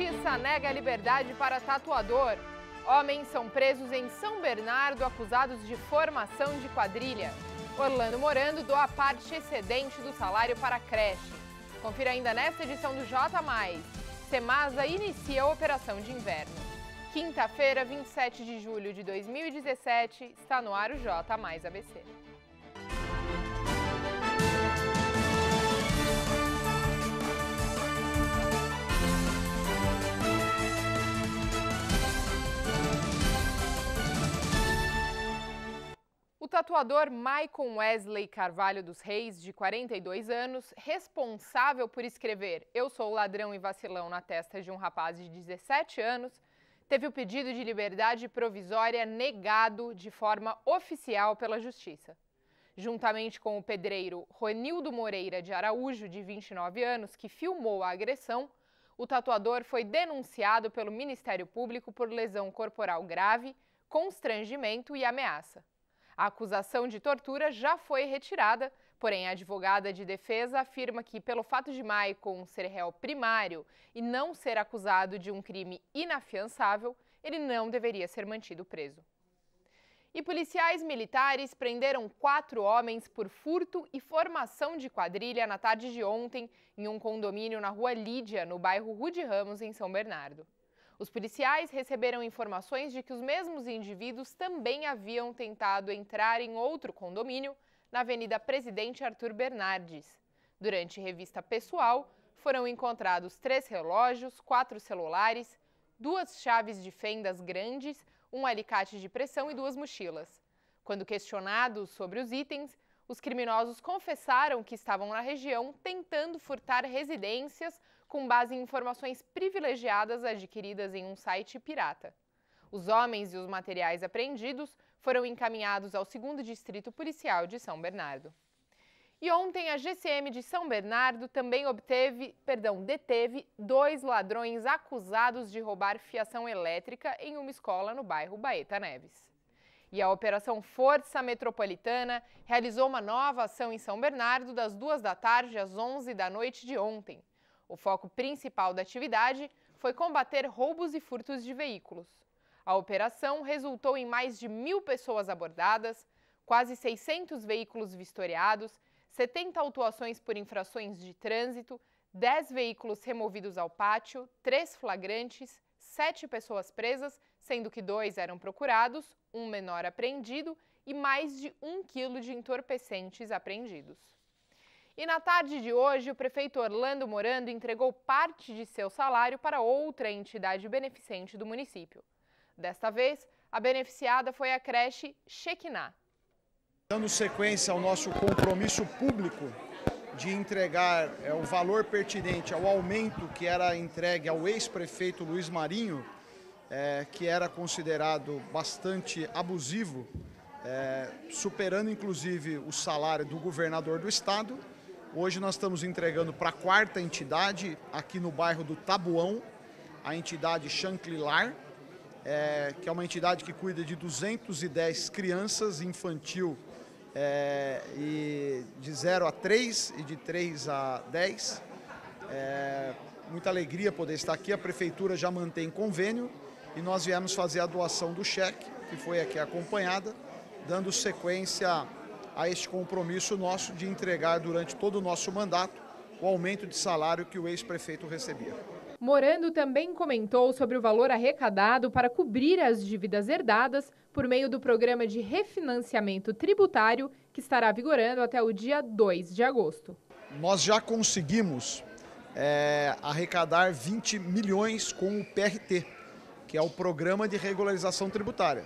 Justiça nega liberdade para tatuador. Homens são presos em São Bernardo acusados de formação de quadrilha. Orlando Morando doa parte excedente do salário para a creche. Confira ainda nesta edição do J. Mais. Semasa inicia a operação de inverno. Quinta-feira, 27 de julho de 2017, está no ar o J. Mais ABC. O tatuador Maicon Wesley Carvalho dos Reis, de 42 anos, responsável por escrever Eu sou ladrão e vacilão na testa de um rapaz de 17 anos, teve o pedido de liberdade provisória negado de forma oficial pela Justiça. Juntamente com o pedreiro Ronildo Moreira de Araújo, de 29 anos, que filmou a agressão, o tatuador foi denunciado pelo Ministério Público por lesão corporal grave, constrangimento e ameaça. A acusação de tortura já foi retirada, porém a advogada de defesa afirma que, pelo fato de Maicon ser réu primário e não ser acusado de um crime inafiançável, ele não deveria ser mantido preso. E policiais militares prenderam quatro homens por furto e formação de quadrilha na tarde de ontem em um condomínio na rua Lídia, no bairro Rude Ramos, em São Bernardo. Os policiais receberam informações de que os mesmos indivíduos também haviam tentado entrar em outro condomínio na Avenida Presidente Arthur Bernardes. Durante revista pessoal, foram encontrados três relógios, quatro celulares, duas chaves de fendas grandes, um alicate de pressão e duas mochilas. Quando questionados sobre os itens, os criminosos confessaram que estavam na região tentando furtar residências com base em informações privilegiadas adquiridas em um site pirata. Os homens e os materiais apreendidos foram encaminhados ao 2 Distrito Policial de São Bernardo. E ontem a GCM de São Bernardo também obteve, perdão, deteve dois ladrões acusados de roubar fiação elétrica em uma escola no bairro Baeta Neves. E a Operação Força Metropolitana realizou uma nova ação em São Bernardo das duas da tarde às 11 da noite de ontem, o foco principal da atividade foi combater roubos e furtos de veículos. A operação resultou em mais de mil pessoas abordadas, quase 600 veículos vistoriados, 70 autuações por infrações de trânsito, 10 veículos removidos ao pátio, 3 flagrantes, 7 pessoas presas, sendo que dois eram procurados, um menor apreendido e mais de 1 quilo de entorpecentes apreendidos. E na tarde de hoje, o prefeito Orlando Morando entregou parte de seu salário para outra entidade beneficente do município. Desta vez, a beneficiada foi a creche Chequiná. Dando sequência ao nosso compromisso público de entregar é, o valor pertinente ao aumento que era entregue ao ex-prefeito Luiz Marinho, é, que era considerado bastante abusivo, é, superando inclusive o salário do governador do estado, Hoje nós estamos entregando para a quarta entidade, aqui no bairro do Tabuão, a entidade Chanclilar, é, que é uma entidade que cuida de 210 crianças infantil é, e de 0 a 3 e de 3 a 10. É, muita alegria poder estar aqui, a prefeitura já mantém convênio e nós viemos fazer a doação do cheque, que foi aqui é acompanhada, dando sequência a este compromisso nosso de entregar durante todo o nosso mandato o aumento de salário que o ex-prefeito recebia. Morando também comentou sobre o valor arrecadado para cobrir as dívidas herdadas por meio do programa de refinanciamento tributário que estará vigorando até o dia 2 de agosto. Nós já conseguimos é, arrecadar 20 milhões com o PRT, que é o Programa de Regularização Tributária.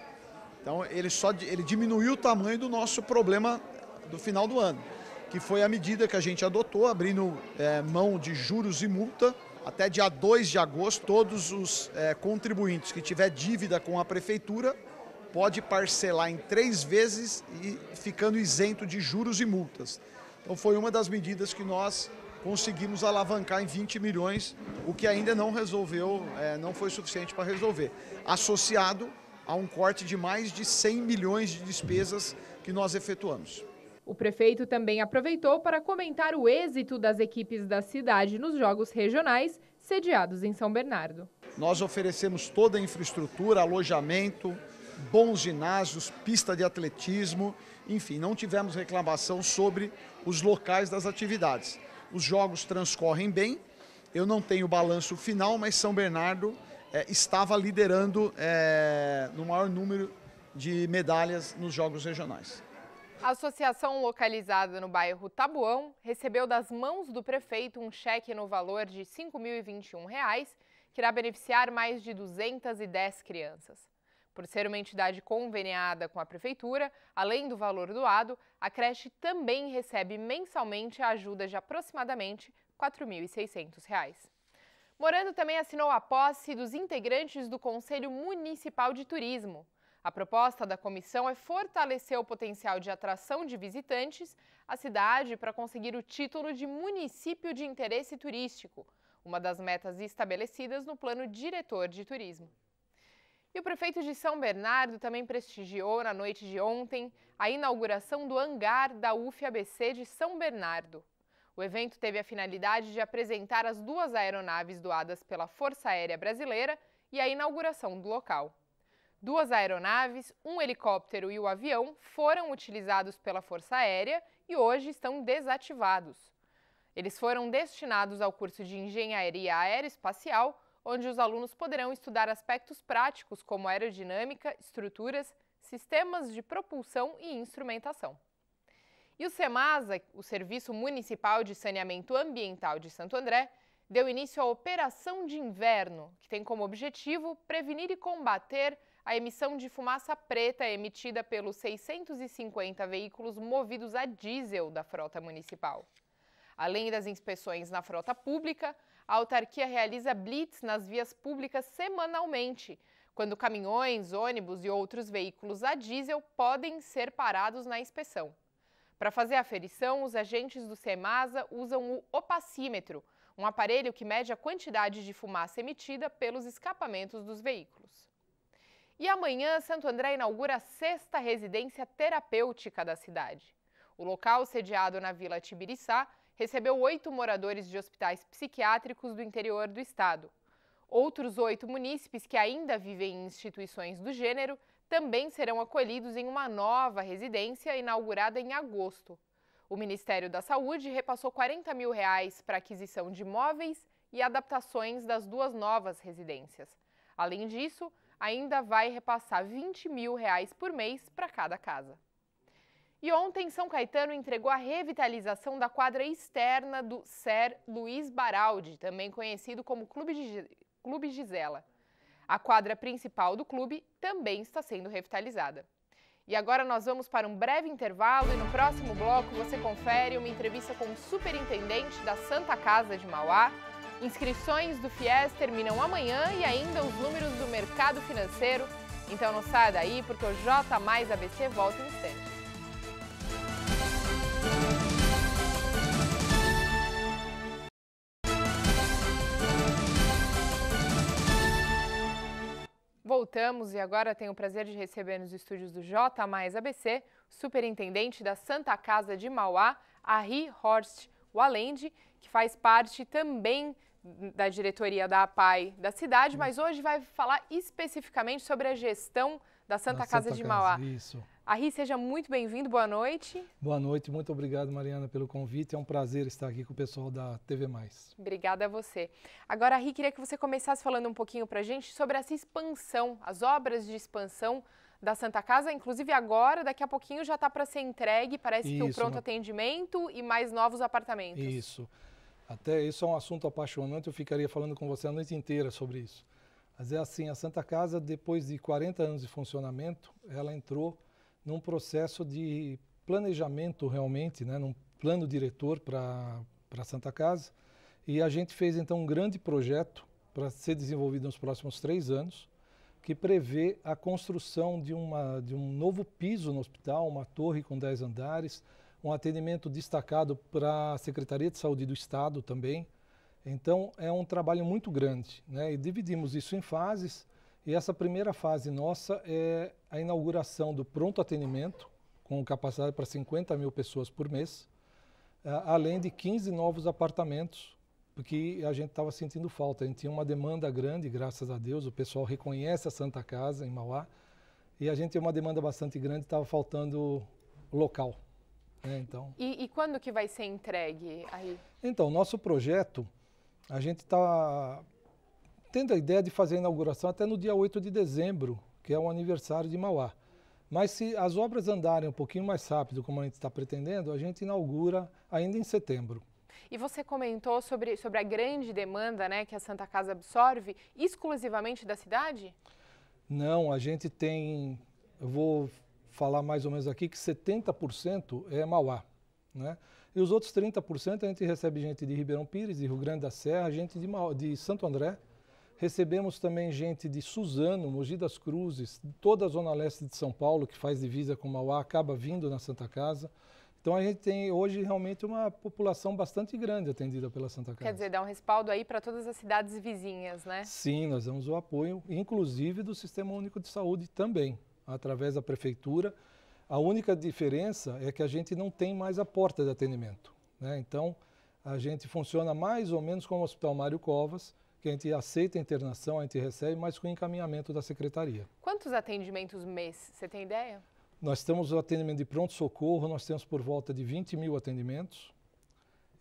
Então ele só ele diminuiu o tamanho do nosso problema do final do ano, que foi a medida que a gente adotou, abrindo é, mão de juros e multa. Até dia 2 de agosto, todos os é, contribuintes que tiver dívida com a prefeitura pode parcelar em três vezes e ficando isento de juros e multas. Então foi uma das medidas que nós conseguimos alavancar em 20 milhões, o que ainda não resolveu, é, não foi suficiente para resolver. Associado a um corte de mais de 100 milhões de despesas que nós efetuamos. O prefeito também aproveitou para comentar o êxito das equipes da cidade nos Jogos Regionais, sediados em São Bernardo. Nós oferecemos toda a infraestrutura, alojamento, bons ginásios, pista de atletismo, enfim, não tivemos reclamação sobre os locais das atividades. Os jogos transcorrem bem, eu não tenho balanço final, mas São Bernardo é, estava liderando é, no maior número de medalhas nos Jogos Regionais. A associação localizada no bairro Tabuão recebeu das mãos do prefeito um cheque no valor de R$ 5.021, que irá beneficiar mais de 210 crianças. Por ser uma entidade conveniada com a prefeitura, além do valor doado, a creche também recebe mensalmente a ajuda de aproximadamente R$ 4.600. Morando também assinou a posse dos integrantes do Conselho Municipal de Turismo. A proposta da comissão é fortalecer o potencial de atração de visitantes à cidade para conseguir o título de município de interesse turístico, uma das metas estabelecidas no plano diretor de turismo. E o prefeito de São Bernardo também prestigiou na noite de ontem a inauguração do hangar da UFABC de São Bernardo. O evento teve a finalidade de apresentar as duas aeronaves doadas pela Força Aérea Brasileira e a inauguração do local. Duas aeronaves, um helicóptero e o avião foram utilizados pela Força Aérea e hoje estão desativados. Eles foram destinados ao curso de Engenharia Aeroespacial, onde os alunos poderão estudar aspectos práticos como aerodinâmica, estruturas, sistemas de propulsão e instrumentação. E o SEMASA, o Serviço Municipal de Saneamento Ambiental de Santo André, deu início à Operação de Inverno, que tem como objetivo prevenir e combater a emissão de fumaça preta emitida pelos 650 veículos movidos a diesel da frota municipal. Além das inspeções na frota pública, a autarquia realiza blitz nas vias públicas semanalmente, quando caminhões, ônibus e outros veículos a diesel podem ser parados na inspeção. Para fazer a aferição, os agentes do SEMASA usam o opacímetro, um aparelho que mede a quantidade de fumaça emitida pelos escapamentos dos veículos. E amanhã, Santo André inaugura a sexta residência terapêutica da cidade. O local, sediado na Vila Tibiriçá, recebeu oito moradores de hospitais psiquiátricos do interior do estado. Outros oito munícipes que ainda vivem em instituições do gênero também serão acolhidos em uma nova residência inaugurada em agosto. O Ministério da Saúde repassou 40 mil reais para aquisição de móveis e adaptações das duas novas residências. Além disso, ainda vai repassar 20 mil reais por mês para cada casa. E ontem, São Caetano entregou a revitalização da quadra externa do Ser Luiz Baraldi, também conhecido como Clube, Clube Gisela. A quadra principal do clube também está sendo revitalizada. E agora nós vamos para um breve intervalo e no próximo bloco você confere uma entrevista com o superintendente da Santa Casa de Mauá. Inscrições do FIES terminam amanhã e ainda os números do mercado financeiro. Então não saia daí porque o J Mais ABC volta em instante. voltamos e agora tenho o prazer de receber nos estúdios do J Mais ABC, superintendente da Santa Casa de Mauá, Ari Horst Walende, que faz parte também da diretoria da APAI da cidade, mas hoje vai falar especificamente sobre a gestão da Santa Casa de Mauá. isso. Arri, seja muito bem-vindo, boa noite. Boa noite, muito obrigado, Mariana, pelo convite. É um prazer estar aqui com o pessoal da TV Mais. Obrigada a você. Agora, Arri, queria que você começasse falando um pouquinho para a gente sobre essa expansão, as obras de expansão da Santa Casa, inclusive agora, daqui a pouquinho já está para ser entregue, parece isso, que o pronto né? atendimento e mais novos apartamentos. Isso. Até isso é um assunto apaixonante, eu ficaria falando com você a noite inteira sobre isso. Mas é assim, a Santa Casa, depois de 40 anos de funcionamento, ela entrou num processo de planejamento realmente, né, num plano diretor para a Santa Casa. E a gente fez então um grande projeto para ser desenvolvido nos próximos três anos, que prevê a construção de, uma, de um novo piso no hospital, uma torre com 10 andares, um atendimento destacado para a Secretaria de Saúde do Estado também. Então, é um trabalho muito grande. Né? E dividimos isso em fases e essa primeira fase nossa é a inauguração do pronto atendimento, com capacidade para 50 mil pessoas por mês, é, além de 15 novos apartamentos, porque a gente estava sentindo falta. A gente tinha uma demanda grande, graças a Deus, o pessoal reconhece a Santa Casa em Mauá, e a gente tinha uma demanda bastante grande, estava faltando local. Né? Então, e, e, quando que vai ser entregue aí? Então, nosso projeto, a gente está tendo a ideia de fazer a inauguração até no dia 8 de dezembro, que é o aniversário de Mauá. Mas se as obras andarem um pouquinho mais rápido, como a gente está pretendendo, a gente inaugura ainda em setembro. E você comentou sobre, sobre a grande demanda né, que a Santa Casa absorve exclusivamente da cidade? Não, a gente tem, eu vou falar mais ou menos aqui, que 70% é Mauá. Né? E os outros 30% a gente recebe gente de Ribeirão Pires, de Rio Grande da Serra, gente de, Mauá, de Santo André, Recebemos também gente de Suzano, Mogi das Cruzes, toda a zona leste de São Paulo, que faz divisa com Mauá, acaba vindo na Santa Casa. Então a gente tem hoje realmente uma população bastante grande atendida pela Santa Casa. Quer dizer, dá um respaldo aí para todas as cidades vizinhas, né? Sim, nós damos o apoio, inclusive do Sistema Único de Saúde também, através da Prefeitura. A única diferença é que a gente não tem mais a porta de atendimento. Né? Então a gente funciona mais ou menos como o Hospital Mário Covas, que a gente aceita a internação, a gente recebe, mas com encaminhamento da secretaria. Quantos atendimentos mês? Você tem ideia? Nós temos o atendimento de pronto-socorro, nós temos por volta de 20 mil atendimentos.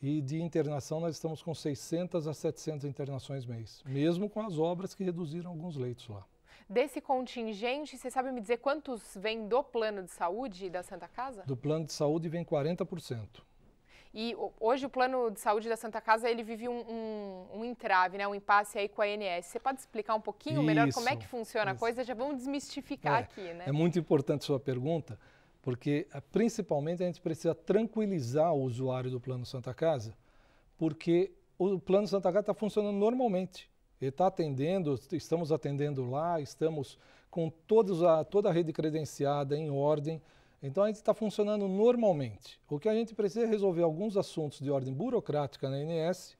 E de internação, nós estamos com 600 a 700 internações mês, mesmo com as obras que reduziram alguns leitos lá. Desse contingente, você sabe me dizer quantos vêm do plano de saúde da Santa Casa? Do plano de saúde vem 40%. E hoje o plano de saúde da Santa Casa ele vive um, um, um entrave, né? um impasse aí com a ANS. Você pode explicar um pouquinho isso, melhor como é que funciona isso. a coisa? Já vamos desmistificar é, aqui. Né? É muito importante sua pergunta, porque eh, principalmente a gente precisa tranquilizar o usuário do plano Santa Casa, porque o plano Santa Casa está funcionando normalmente. Ele está atendendo, estamos atendendo lá, estamos com todos a, toda a rede credenciada em ordem. Então a gente está funcionando normalmente. O que a gente precisa é resolver alguns assuntos de ordem burocrática na INS,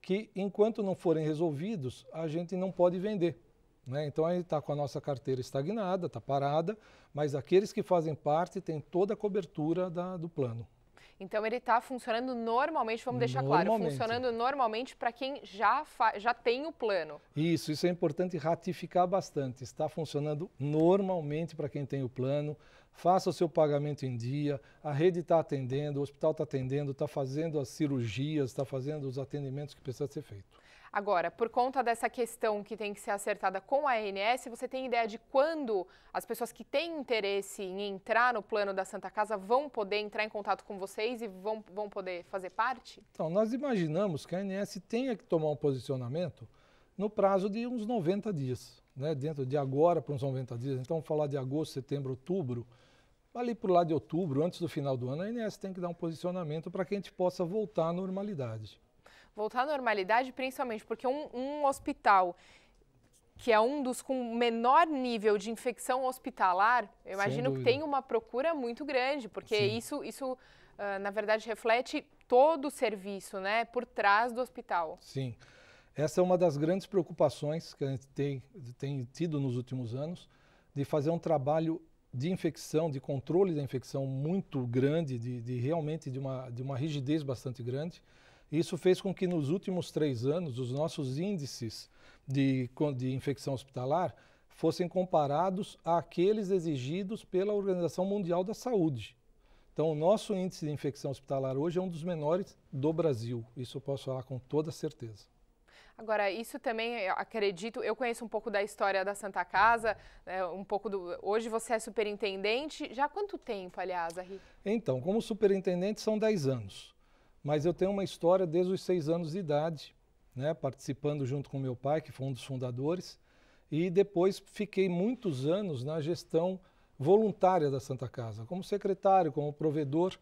que enquanto não forem resolvidos, a gente não pode vender. Né? Então a gente está com a nossa carteira estagnada, está parada, mas aqueles que fazem parte têm toda a cobertura da, do plano. Então ele está funcionando normalmente, vamos deixar normalmente. claro, funcionando normalmente para quem já, já tem o plano. Isso, isso é importante ratificar bastante. Está funcionando normalmente para quem tem o plano faça o seu pagamento em dia, a rede está atendendo, o hospital está atendendo, está fazendo as cirurgias, está fazendo os atendimentos que precisa ser feito. Agora, por conta dessa questão que tem que ser acertada com a ANS, você tem ideia de quando as pessoas que têm interesse em entrar no plano da Santa Casa vão poder entrar em contato com vocês e vão, vão poder fazer parte? Então, nós imaginamos que a ANS tenha que tomar um posicionamento no prazo de uns 90 dias né, dentro de agora para uns 90 dias, então falar de agosto, setembro, outubro, ali o lado de outubro, antes do final do ano, a INS tem que dar um posicionamento para que a gente possa voltar à normalidade. Voltar à normalidade, principalmente porque um, um hospital que é um dos com menor nível de infecção hospitalar, eu imagino que tem uma procura muito grande, porque Sim. isso, isso uh, na verdade, reflete todo o serviço né, por trás do hospital. Sim. Essa é uma das grandes preocupações que a gente tem, tem tido nos últimos anos, de fazer um trabalho de infecção, de controle da infecção muito grande, de, de realmente de uma, de uma rigidez bastante grande. Isso fez com que nos últimos três anos os nossos índices de, de infecção hospitalar fossem comparados àqueles exigidos pela Organização Mundial da Saúde. Então, o nosso índice de infecção hospitalar hoje é um dos menores do Brasil. Isso eu posso falar com toda certeza. Agora, isso também, acredito, eu conheço um pouco da história da Santa Casa, né, um pouco do... Hoje você é superintendente, já há quanto tempo, aliás, Ari? Então, como superintendente são 10 anos, mas eu tenho uma história desde os 6 anos de idade, né, participando junto com meu pai, que foi um dos fundadores, e depois fiquei muitos anos na gestão voluntária da Santa Casa, como secretário, como provedor,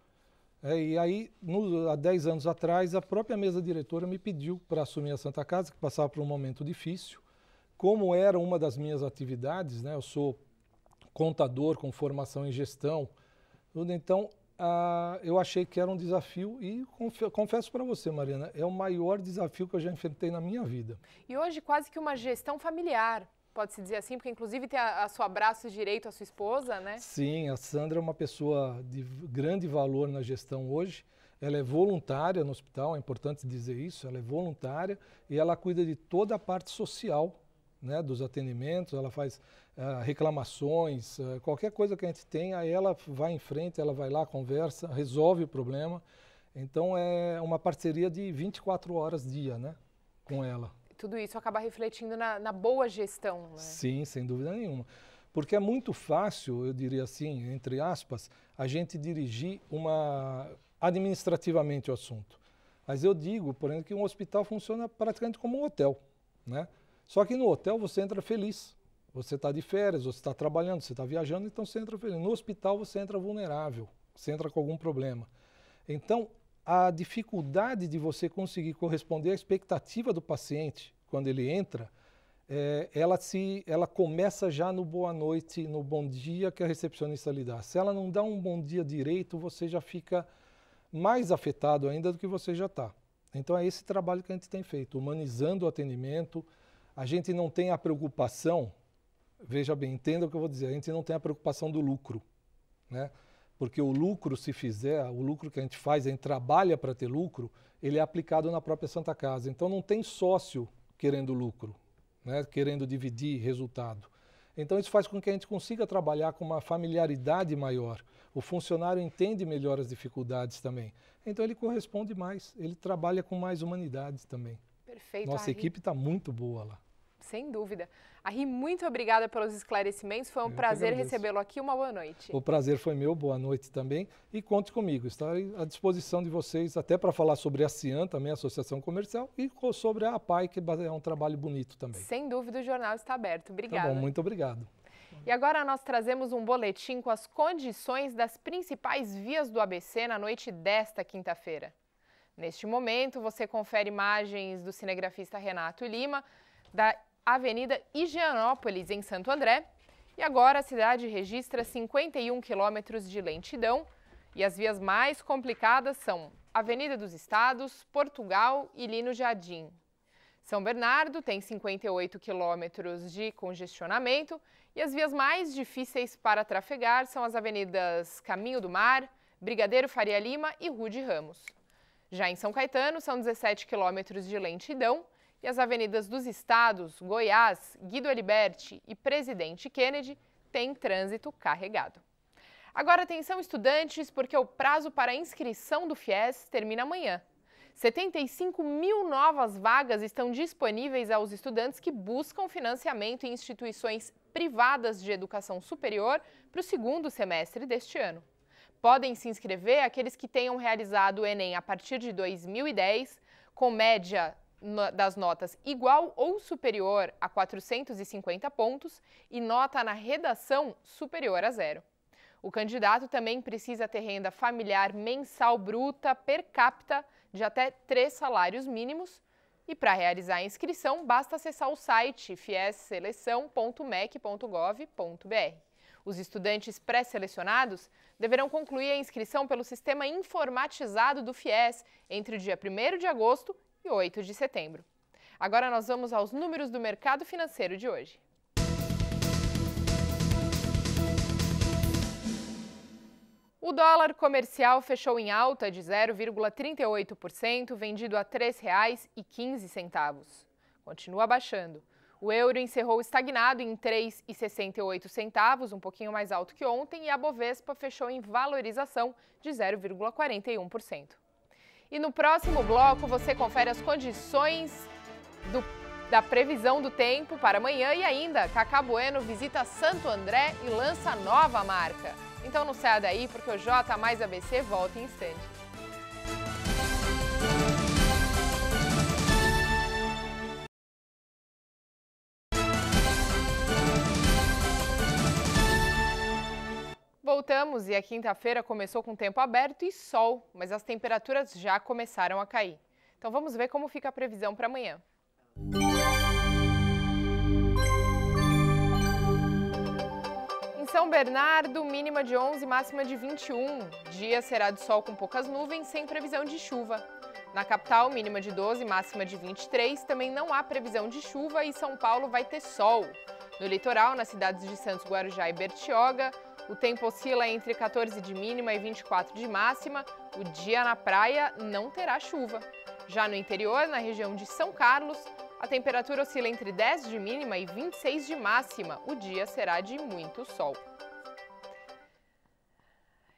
é, e aí, no, há 10 anos atrás, a própria mesa diretora me pediu para assumir a Santa Casa, que passava por um momento difícil. Como era uma das minhas atividades, né, eu sou contador com formação em gestão, tudo, então ah, eu achei que era um desafio e confesso para você, Mariana, é o maior desafio que eu já enfrentei na minha vida. E hoje quase que uma gestão familiar, Pode-se dizer assim, porque inclusive tem a, a sua braço direito, a sua esposa, né? Sim, a Sandra é uma pessoa de grande valor na gestão hoje. Ela é voluntária no hospital, é importante dizer isso, ela é voluntária e ela cuida de toda a parte social né, dos atendimentos, ela faz uh, reclamações, uh, qualquer coisa que a gente tenha, aí ela vai em frente, ela vai lá, conversa, resolve o problema. Então é uma parceria de 24 horas dia, né, com ela tudo isso acaba refletindo na, na boa gestão. Né? Sim, sem dúvida nenhuma. Porque é muito fácil, eu diria assim, entre aspas, a gente dirigir uma administrativamente o assunto. Mas eu digo, por exemplo, que um hospital funciona praticamente como um hotel. Né? Só que no hotel você entra feliz. Você está de férias, você está trabalhando, você está viajando, então você entra feliz. No hospital você entra vulnerável, você entra com algum problema. Então, a dificuldade de você conseguir corresponder à expectativa do paciente quando ele entra, é, ela se ela começa já no boa noite, no bom dia que a recepcionista lhe dá. Se ela não dá um bom dia direito, você já fica mais afetado ainda do que você já está. Então é esse trabalho que a gente tem feito, humanizando o atendimento. A gente não tem a preocupação, veja bem, entenda o que eu vou dizer, a gente não tem a preocupação do lucro, né? Porque o lucro, se fizer, o lucro que a gente faz, a gente trabalha para ter lucro, ele é aplicado na própria Santa Casa. Então não tem sócio querendo lucro, né? querendo dividir resultado. Então isso faz com que a gente consiga trabalhar com uma familiaridade maior. O funcionário entende melhor as dificuldades também. Então ele corresponde mais, ele trabalha com mais humanidade também. Perfeito. Nossa equipe está muito boa lá. Sem dúvida. Arri, muito obrigada pelos esclarecimentos. Foi um Eu prazer recebê-lo aqui. Uma boa noite. O prazer foi meu, boa noite também. E conte comigo, estarei à disposição de vocês, até para falar sobre a CIAN, também, a Associação Comercial, e sobre a APAI, que é, é um trabalho bonito também. Sem dúvida, o jornal está aberto. Obrigada. Tá bom, muito obrigado. E agora nós trazemos um boletim com as condições das principais vias do ABC na noite desta quinta-feira. Neste momento, você confere imagens do cinegrafista Renato Lima da Avenida Higienópolis, em Santo André. E agora a cidade registra 51 quilômetros de lentidão e as vias mais complicadas são Avenida dos Estados, Portugal e Lino Jardim. São Bernardo tem 58 quilômetros de congestionamento e as vias mais difíceis para trafegar são as avenidas Caminho do Mar, Brigadeiro Faria Lima e Rude Ramos. Já em São Caetano, são 17 quilômetros de lentidão e as avenidas dos estados Goiás, Guido Eliberti e Presidente Kennedy têm trânsito carregado. Agora atenção estudantes, porque o prazo para a inscrição do FIES termina amanhã. 75 mil novas vagas estão disponíveis aos estudantes que buscam financiamento em instituições privadas de educação superior para o segundo semestre deste ano. Podem se inscrever aqueles que tenham realizado o Enem a partir de 2010, com média das notas igual ou superior a 450 pontos e nota na redação superior a zero. O candidato também precisa ter renda familiar mensal bruta per capita de até três salários mínimos. E para realizar a inscrição, basta acessar o site fiesseleção.mec.gov.br. Os estudantes pré-selecionados deverão concluir a inscrição pelo sistema informatizado do FIES entre o dia 1 de agosto e 8 de setembro. Agora nós vamos aos números do mercado financeiro de hoje. O dólar comercial fechou em alta de 0,38%, vendido a R$ 3,15. Continua baixando. O euro encerrou estagnado em 3,68 centavos, um pouquinho mais alto que ontem, e a Bovespa fechou em valorização de 0,41%. E no próximo bloco você confere as condições do, da previsão do tempo para amanhã e ainda Cacá Bueno visita Santo André e lança nova marca. Então não saia daí porque o J mais ABC volta em instante. Voltamos e a quinta-feira começou com tempo aberto e sol, mas as temperaturas já começaram a cair. Então vamos ver como fica a previsão para amanhã. Em São Bernardo, mínima de 11, máxima de 21. Dia será de sol com poucas nuvens, sem previsão de chuva. Na capital, mínima de 12, máxima de 23. Também não há previsão de chuva e São Paulo vai ter sol. No litoral, nas cidades de Santos, Guarujá e Bertioga, o tempo oscila entre 14 de mínima e 24 de máxima. O dia na praia não terá chuva. Já no interior, na região de São Carlos, a temperatura oscila entre 10 de mínima e 26 de máxima. O dia será de muito sol.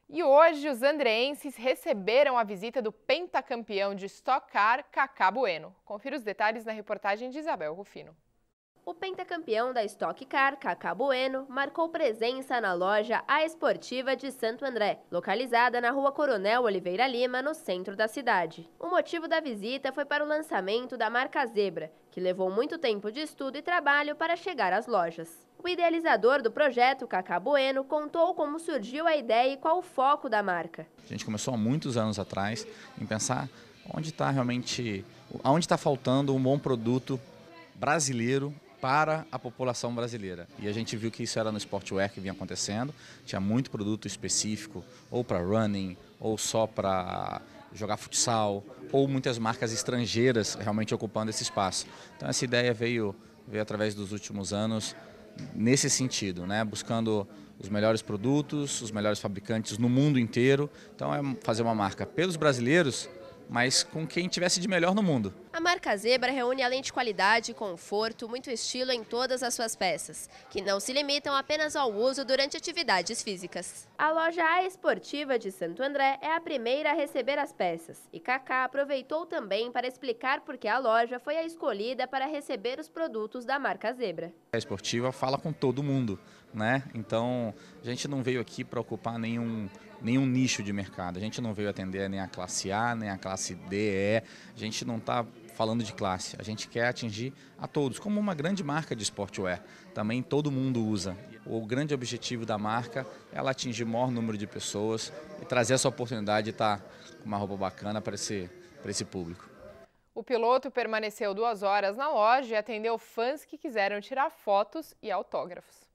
E hoje os andreenses receberam a visita do pentacampeão de Stock Car, Cacá Bueno. Confira os detalhes na reportagem de Isabel Rufino. O pentacampeão da Stock Car, Cacá Bueno, marcou presença na loja A Esportiva de Santo André, localizada na rua Coronel Oliveira Lima, no centro da cidade. O motivo da visita foi para o lançamento da marca Zebra, que levou muito tempo de estudo e trabalho para chegar às lojas. O idealizador do projeto, Cacá Bueno, contou como surgiu a ideia e qual o foco da marca. A gente começou há muitos anos atrás em pensar onde está realmente, onde está faltando um bom produto brasileiro para a população brasileira. E a gente viu que isso era no sportwear que vinha acontecendo, tinha muito produto específico, ou para running, ou só para jogar futsal, ou muitas marcas estrangeiras realmente ocupando esse espaço. Então essa ideia veio, veio através dos últimos anos nesse sentido, né? buscando os melhores produtos, os melhores fabricantes no mundo inteiro. Então é fazer uma marca pelos brasileiros mas com quem tivesse de melhor no mundo. A marca Zebra reúne além de qualidade, conforto, muito estilo em todas as suas peças, que não se limitam apenas ao uso durante atividades físicas. A loja A Esportiva de Santo André é a primeira a receber as peças e Kaká aproveitou também para explicar por que a loja foi a escolhida para receber os produtos da marca Zebra. A esportiva fala com todo mundo, né? Então a gente não veio aqui para ocupar nenhum nenhum nicho de mercado. A gente não veio atender nem a classe A, nem a classe D, E. A gente não está falando de classe. A gente quer atingir a todos, como uma grande marca de sportwear. Também todo mundo usa. O grande objetivo da marca é ela atingir o maior número de pessoas e trazer essa oportunidade de estar tá com uma roupa bacana para esse, para esse público. O piloto permaneceu duas horas na loja e atendeu fãs que quiseram tirar fotos e autógrafos.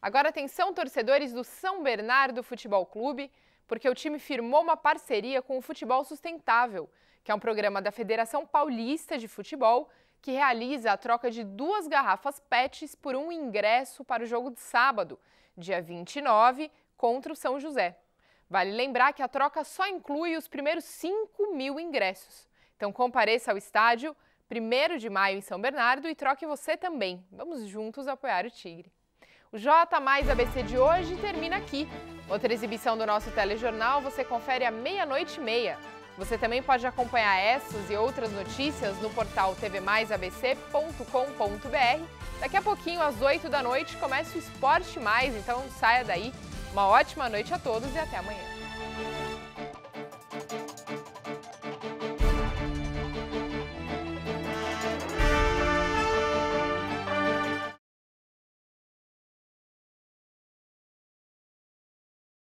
Agora atenção torcedores do São Bernardo Futebol Clube, porque o time firmou uma parceria com o Futebol Sustentável, que é um programa da Federação Paulista de Futebol que realiza a troca de duas garrafas PETs por um ingresso para o jogo de sábado, dia 29, contra o São José. Vale lembrar que a troca só inclui os primeiros 5 mil ingressos. Então compareça ao estádio, 1 de maio em São Bernardo e troque você também. Vamos juntos apoiar o Tigre. O J mais ABC de hoje termina aqui. Outra exibição do nosso telejornal você confere à meia-noite e meia. Você também pode acompanhar essas e outras notícias no portal tvmaisabc.com.br. Daqui a pouquinho, às 8 da noite, começa o Esporte Mais, então saia daí. Uma ótima noite a todos e até amanhã.